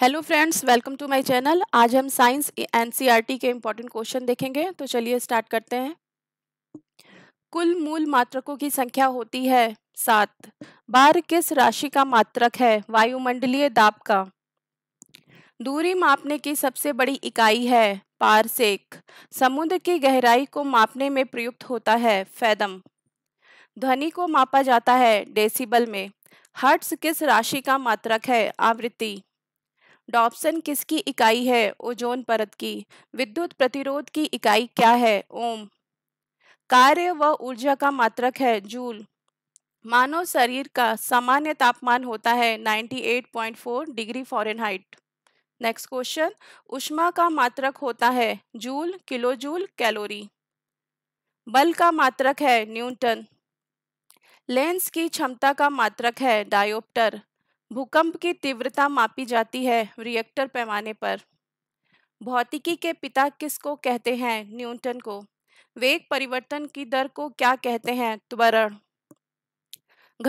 hello friends welcome to my channel आज हम science NCERT e के इम्पोर्टेंट क्वेश्चन देखेंगे तो चलिए स्टार्ट करते हैं कुल मूल मात्रकों की संख्या होती है सात बार किस राशि का मात्रक है वायुमंडलीय दाब का दूरी मापने की सबसे बड़ी इकाई है पारसेक समुद्र की गहराई को मापने में प्रयुक्त होता है फैदम ध्वनि को मापा जाता है डेसीबल में हर्ट्स किस राशि का मात्रक है आवृत्ति डॉप्सन किसकी इकाई है ओजोन परत की विद्युत प्रतिरोध की इकाई क्या है ओम कार्य व ऊर्जा का मात्रक है जूल मानव शरीर का सामान्य तापमान होता है 98.4 डिग्री फॉरेनहाइट नेक्स्ट क्वेश्चन उष्मा का मात्रक होता है जूल किलो जूल कैलोरी बल का मात्रक है न्यूटन लेंस की क्षमता का मात्रक है डायोप्टर भूकंप की तीव्रता मापी जाती है रिएक्टर पैमाने पर भौतिकी के पिता किसको कहते हैं न्यूटन को वेग परिवर्तन की दर को क्या कहते हैं त्वरण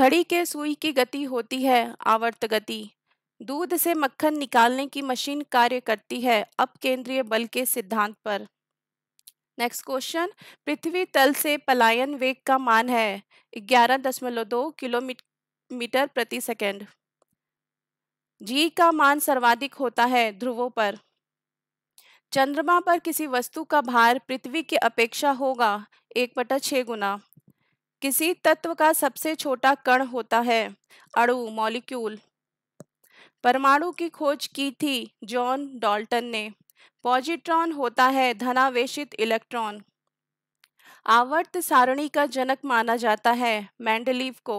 घड़ी के सुई की गति होती है आवर्त गति दूध से मक्खन निकालने की मशीन कार्य करती है अप केंद्रीय बल के सिद्धांत पर नेक्स्ट क्वेश्चन पृथ्वी तल से पलायन वेग का मान है ग्यारह दशमलव दो किलोमीटर प्रति सेकेंड जी का मान सर्वाधिक होता है ध्रुवों पर चंद्रमा पर किसी वस्तु का भार पृथ्वी की अपेक्षा होगा एक बटा छः गुना किसी तत्व का सबसे छोटा कण होता है अणु मॉलिक्यूल परमाणु की खोज की थी जॉन डॉल्टन ने पॉजिट्रॉन होता है धनावेशित इलेक्ट्रॉन आवर्त सारणी का जनक माना जाता है मैंडलीव को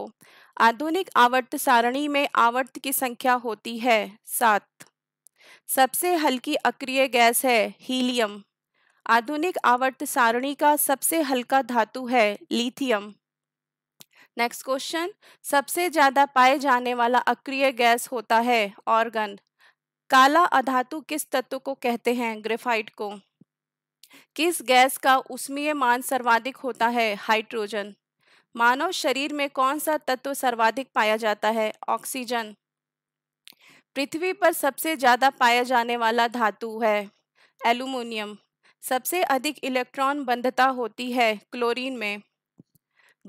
आधुनिक आवर्त सारणी में आवर्त की संख्या होती है सात सबसे हल्की अक्रिय गैस है हीलियम आधुनिक आवर्त सारणी का सबसे हल्का धातु है लिथियम नेक्स्ट क्वेश्चन सबसे ज्यादा पाए जाने वाला अक्रिय गैस होता है ऑर्गन काला अधातु किस तत्व को कहते हैं ग्रेफाइट को किस गैस का उष्मीय मान सर्वाधिक होता है हाइड्रोजन मानव शरीर में कौन सा तत्व सर्वाधिक पाया जाता है ऑक्सीजन पृथ्वी पर सबसे ज़्यादा पाया जाने वाला धातु है एलुमिनियम सबसे अधिक इलेक्ट्रॉन बंधता होती है क्लोरीन में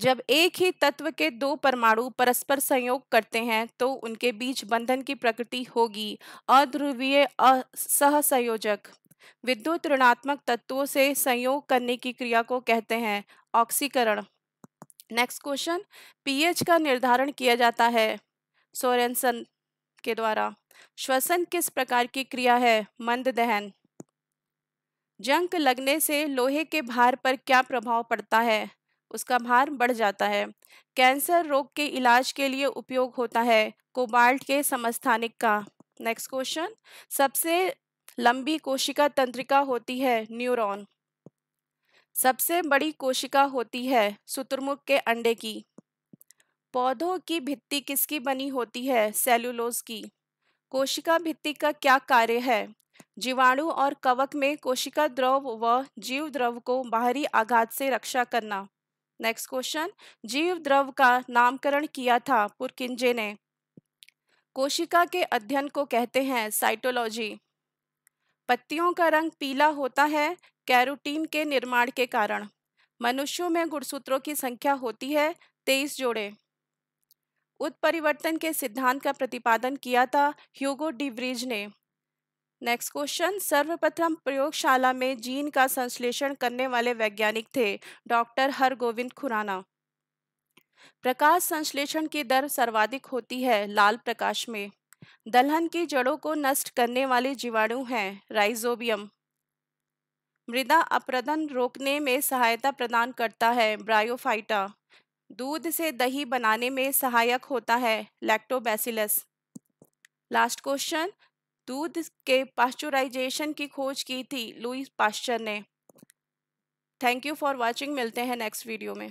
जब एक ही तत्व के दो परमाणु परस्पर संयोग करते हैं तो उनके बीच बंधन की प्रकृति होगी अध्रुवीय असहसंयोजक विद्युत ऋणात्मक तत्वों से संयोग करने की क्रिया को कहते हैं ऑक्सीकरण नेक्स्ट क्वेश्चन पीएच का निर्धारण किया जाता है सोरेन्सन के द्वारा श्वसन किस प्रकार की क्रिया है मंद दहन जंक लगने से लोहे के भार पर क्या प्रभाव पड़ता है उसका भार बढ़ जाता है कैंसर रोग के इलाज के लिए उपयोग होता है कोबाल्ट के समस्थानिक का नेक्स्ट क्वेश्चन सबसे लंबी कोशिका तंत्रिका होती है न्यूरॉन सबसे बड़ी कोशिका होती है सुतुर्मुख के अंडे की पौधों की भित्ति किसकी बनी होती है सेलुलोज की कोशिका भित्ति का क्या कार्य है जीवाणु और कवक में कोशिका द्रव व जीव द्रव को बाहरी आघात से रक्षा करना नेक्स्ट क्वेश्चन जीव द्रव का नामकरण किया था पुरकिंजे ने कोशिका के अध्ययन को कहते हैं साइटोलॉजी पत्तियों का रंग पीला होता है कैरोटीन के निर्माण के कारण मनुष्यों में गुणसूत्रों की संख्या होती है तेईस जोड़े उत्परिवर्तन के सिद्धांत का प्रतिपादन किया था ह्यूगो डिब्रिज ने नेक्स्ट क्वेश्चन सर्वप्रथम प्रयोगशाला में जीन का संश्लेषण करने वाले वैज्ञानिक थे डॉक्टर हरगोविंद खुराना प्रकाश संश्लेषण की दर सर्वाधिक होती है लाल प्रकाश में दलहन की जड़ों को नष्ट करने वाले जीवाणु हैं राइजोबियम मृदा अप्रदन रोकने में सहायता प्रदान करता है ब्रायोफाइटा दूध से दही बनाने में सहायक होता है लैक्टोबैसिलस लास्ट क्वेश्चन दूध के पास्चुराइजेशन की खोज की थी लुई पास्चर ने थैंक यू फॉर वॉचिंग मिलते हैं नेक्स्ट वीडियो में